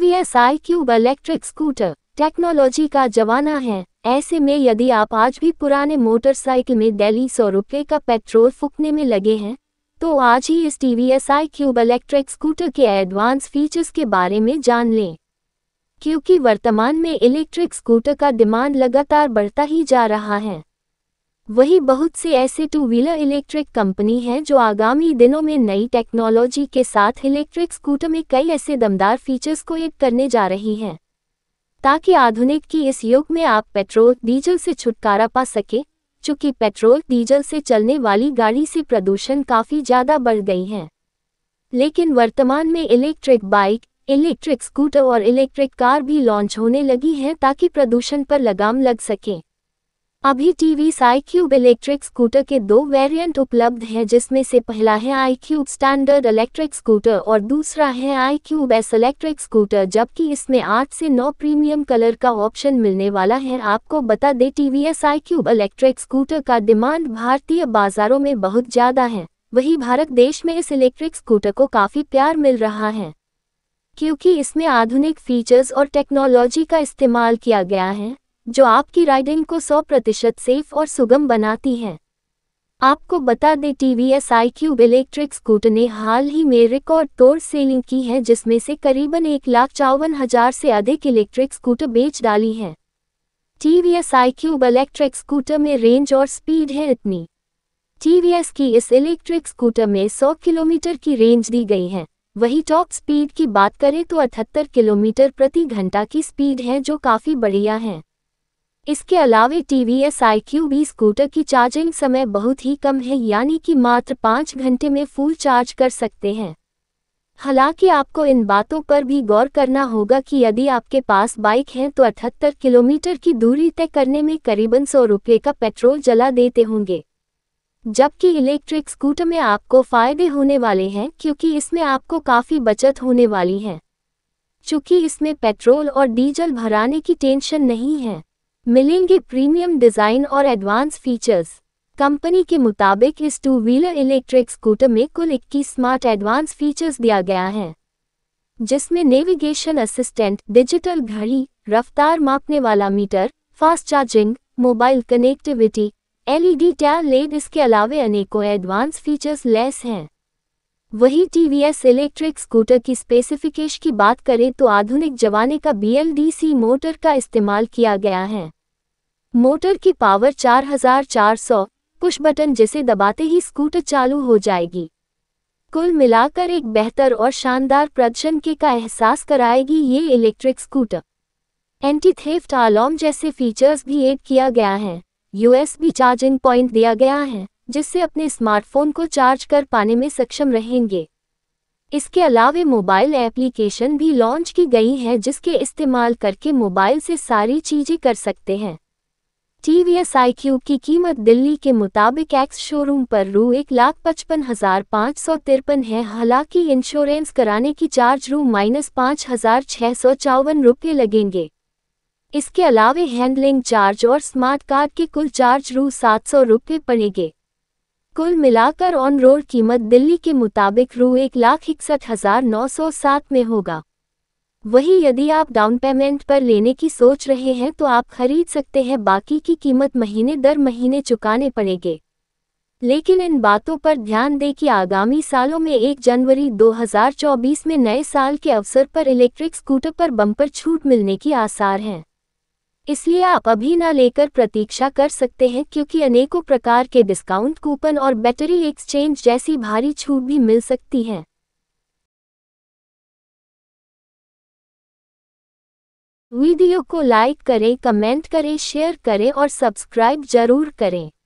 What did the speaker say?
TVS iQube electric scooter technology का जमाना है ऐसे में यदि आप आज भी पुराने मोटरसाइकिल में दिल्ली सौ रुपये का पेट्रोल फूकने में लगे हैं तो आज ही इस T V S iQube electric scooter के एडवांस फीचर्स के बारे में जान लें क्योंकि वर्तमान में इलेक्ट्रिक स्कूटर का डिमांड लगातार बढ़ता ही जा रहा है वही बहुत से ऐसे टू व्हीलर इलेक्ट्रिक कंपनी हैं जो आगामी दिनों में नई टेक्नोलॉजी के साथ इलेक्ट्रिक स्कूटर में कई ऐसे दमदार फीचर्स को एड करने जा रही हैं ताकि आधुनिक की इस युग में आप पेट्रोल डीजल से छुटकारा पा सकें चूंकि पेट्रोल डीजल से चलने वाली गाड़ी से प्रदूषण काफ़ी ज़्यादा बढ़ गई हैं लेकिन वर्तमान में इलेक्ट्रिक बाइक इलेक्ट्रिक स्कूटर और इलेक्ट्रिक कार भी लॉन्च होने लगी हैं ताकि प्रदूषण पर लगाम लग सकें अभी TVS iQube electric scooter के दो वेरिएंट उपलब्ध हैं जिसमें से पहला है iQube standard electric scooter और दूसरा है iQube S electric scooter जबकि इसमें आठ से नौ प्रीमियम कलर का ऑप्शन मिलने वाला है आपको बता दें TVS iQube electric scooter का डिमांड भारतीय बाजारों में बहुत ज़्यादा है वही भारत देश में इस इलेक्ट्रिक स्कूटर को काफ़ी प्यार मिल रहा है क्योंकि इसमें आधुनिक फीचर्स और टेक्नोलॉजी का इस्तेमाल किया गया है जो आपकी राइडिंग को 100 प्रतिशत सेफ और सुगम बनाती हैं आपको बता दें T V S iQube electric scooter ने हाल ही में रिकॉर्ड तोड़ सेलिंग की है जिसमें से करीबन एक लाख चौवन हजार से अधिक इलेक्ट्रिक स्कूटर बेच डाली हैं T V S iQube electric scooter में रेंज और स्पीड है इतनी टी वी एस की इस इलेक्ट्रिक स्कूटर में 100 किलोमीटर की रेंज दी गई है वही टॉप स्पीड की बात करें तो अठहत्तर किलोमीटर प्रति घंटा की स्पीड है जो काफ़ी बढ़िया है इसके अलावे T V S iQube scooter की चार्जिंग समय बहुत ही कम है यानी कि मात्र पाँच घंटे में फुल चार्ज कर सकते हैं हालांकि आपको इन बातों पर भी गौर करना होगा कि यदि आपके पास बाइक है तो अठहत्तर किलोमीटर की दूरी तय करने में करीबन सौ रुपये का पेट्रोल जला देते होंगे जबकि इलेक्ट्रिक स्कूटर में आपको फ़ायदे होने वाले हैं क्योंकि इसमें आपको काफ़ी बचत होने वाली है चूँकि इसमें पेट्रोल और डीजल भराने की टेंशन नहीं है मिलेंगे प्रीमियम डिजाइन और एडवांस फीचर्स कंपनी के मुताबिक इस टू व्हीलर इलेक्ट्रिक स्कूटर में कुल 21 स्मार्ट एडवांस फीचर्स दिया गया है जिसमें नेविगेशन असिस्टेंट डिजिटल घड़ी रफ्तार मापने वाला meter fast charging mobile connectivity LED टैब लेड इसके अलावे अनेकों एडवांस फीचर्स लेस हैं वहीं टीवीएस इलेक्ट्रिक स्कूटर की स्पेसिफिकेश की बात करें तो आधुनिक जमाने का बीएलडीसी मोटर का इस्तेमाल किया गया है मोटर की पावर 4400 कुछ बटन जिसे दबाते ही स्कूटर चालू हो जाएगी कुल मिलाकर एक बेहतर और शानदार प्रदर्शन के का एहसास कराएगी ये electric scooter anti theft alarm जैसे फीचर्स भी ऐड किया गया है यूएसबी चार्जिंग पॉइंट दिया गया है जिससे अपने स्मार्टफोन को चार्ज कर पाने में सक्षम रहेंगे इसके अलावा मोबाइल एप्लीकेशन भी लॉन्च की गई हैं जिसके इस्तेमाल करके मोबाइल से सारी चीज़ें कर सकते हैं T V S iQube की कीमत दिल्ली के मुताबिक एक्स शोरूम पर रू एक लाख पचपन हज़ार पाँच सौ तिरपन है हालांकि इंश्योरेंस कराने की चार्ज रू माइनस पाँच हज़ार छः सौ चौवन रुपये लगेंगे इसके अलावा हैंडलिंग चार्ज और स्मार्ट कार्ड के कुल चार्ज रू सात सौ रुपये पड़ेंगे कुल मिलाकर ऑन रोड कीमत दिल्ली के मुताबिक रू एक लाख इकसठ हजार नौ सौ सात में होगा वही यदि आप डाउन पेमेंट पर लेने की सोच रहे हैं तो आप खरीद सकते हैं बाकी की कीमत महीने दर महीने चुकाने पड़ेंगे लेकिन इन बातों पर ध्यान दें कि आगामी सालों में 1 जनवरी 2024 में नए साल के अवसर पर इलेक्ट्रिक स्कूटर पर बम्पर छूट मिलने की आसार हैं इसलिए आप अभी ना लेकर प्रतीक्षा कर सकते हैं क्योंकि अनेकों प्रकार के डिस्काउंट कूपन और बैटरी एक्सचेंज जैसी भारी छूट भी मिल सकती है वीडियो को लाइक करें कमेंट करें शेयर करें और सब्सक्राइब जरूर करें